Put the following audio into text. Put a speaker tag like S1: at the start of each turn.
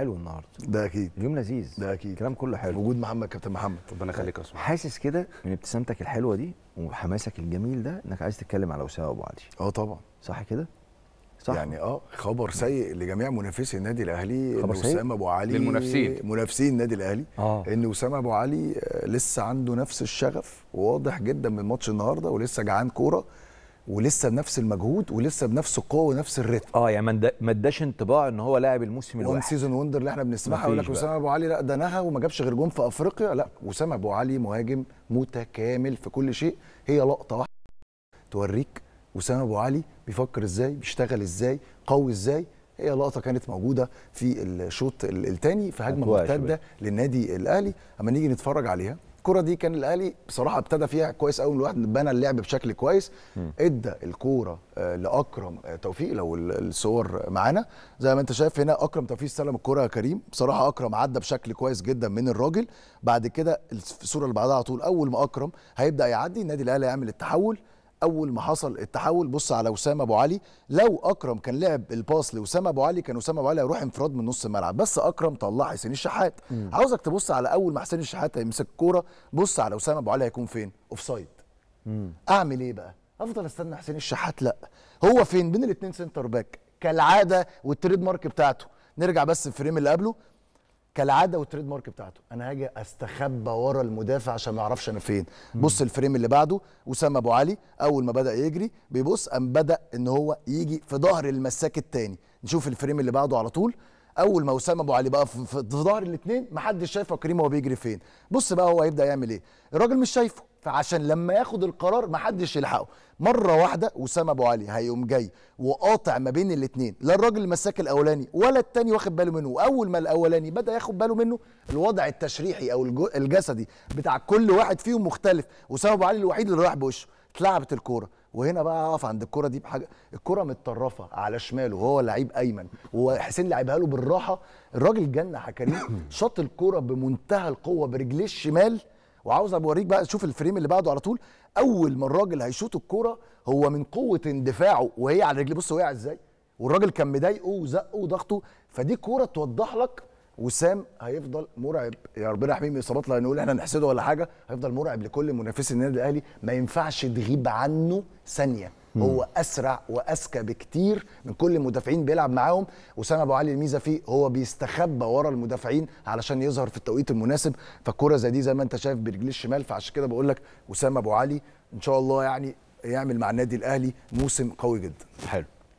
S1: حلو النهارده ده اكيد اليوم لذيذ ده اكيد الكلام كله حلو وجود محمد كابتن محمد ربنا يخليك يا اسامه حاسس كده من ابتسامتك الحلوه دي وحماسك الجميل ده انك عايز تتكلم على اسامه ابو علي اه طبعا صح كده صح يعني اه خبر سيء لجميع منافسي النادي الاهلي خبر سيء اسامه ابو علي للمنافسين منافسين النادي الاهلي آه. ان اسامه ابو علي آه، لسه عنده نفس الشغف واضح جدا من ماتش النهارده ولسه جعان كوره ولسه بنفس المجهود ولسه بنفس القوه ونفس الريتم اه يعني ما اداش انطباع ان هو لاعب الموسم الواحد وان سيزون وندر اللي احنا بنسمعها يقول لك وسام ابو علي لا ده نهى وما جابش غير جون في افريقيا لا وسام ابو علي مهاجم متكامل في كل شيء هي لقطه واحده توريك وسام ابو علي بيفكر ازاي بيشتغل ازاي قوي ازاي هي لقطه كانت موجوده في الشوط الثاني في هجمه مرتده للنادي الاهلي اما نيجي نتفرج عليها الكره دي كان الاهلي بصراحه ابتدى فيها كويس قوي الواحد بنى اللعب بشكل كويس ادى الكوره آه، لاكرم آه، توفيق لو الصور معانا زي ما انت شايف هنا اكرم توفيق استلم الكره يا كريم بصراحه اكرم عدى بشكل كويس جدا من الراجل بعد كده الصوره اللي بعدها على طول اول ما اكرم هيبدا يعدي النادي الاهلي هيعمل التحول اول ما حصل التحول بص على وسام ابو علي لو اكرم كان لعب الباص لوسام ابو علي كان وسام ابو علي هيروح انفراد من نص الملعب بس اكرم طلع حسين الشحات مم. عاوزك تبص على اول ما حسين الشحات هيمسك الكوره بص على وسام ابو علي هيكون فين اوفسايد اعمل ايه بقى افضل استنى حسين الشحات لا هو فين بين الاثنين سنتر باك كالعاده والتريد مارك بتاعته نرجع بس الفريم اللي قبله كالعاده والتريد مارك بتاعته انا هاجي استخبى ورا المدافع عشان ما يعرفش انا فين بص الفريم اللي بعده اسامه ابو علي اول ما بدا يجري بيبص قام بدا ان هو يجي في ظهر المساك الثاني نشوف الفريم اللي بعده على طول اول ما اسامه ابو علي بقى في ظهر الاثنين محدش شايفه كريم هو بيجري فين بص بقى هو هيبدا يعمل ايه الراجل مش شايفه فعشان لما ياخد القرار ما حدش يلحقه مره واحده وسام ابو علي هيقوم جاي وقاطع ما بين الاثنين لا الراجل المساك الاولاني ولا الثاني واخد باله منه واول ما الاولاني بدا ياخد باله منه الوضع التشريحي او الجسدي بتاع كل واحد فيهم مختلف وسام ابو علي الوحيد اللي راح بوشه اتلعبت الكوره وهنا بقى اقف عند الكره دي بحاجه الكره متطرفه على شماله وهو لعيب ايمن وحسين لعبها له بالراحه الراجل جنح كريم شاط الكوره بمنتهى القوه برجليه الشمال وعاوز اوريك بقى شوف الفريم اللي بعده على طول اول ما الراجل هيشوط الكوره هو من قوه اندفاعه وهي على رجله بص وقع ازاي والراجل كان مضايقه وزقه وضغطه فدي كوره توضح لك وسام هيفضل مرعب يا ربنا يحميه من اصابات لا نقول احنا نحسده ولا حاجه هيفضل مرعب لكل منافسي النادي الاهلي ما ينفعش تغيب عنه ثانيه هو اسرع واذكى بكتير من كل المدافعين بيلعب معاهم وسام ابو علي الميزه فيه هو بيستخبى ورا المدافعين علشان يظهر في التوقيت المناسب فالكره زي دي زي ما انت شايف برجليه الشمال فعشان كده بقول لك وسام ابو علي ان شاء الله يعني يعمل مع النادي الاهلي موسم قوي جدا حلو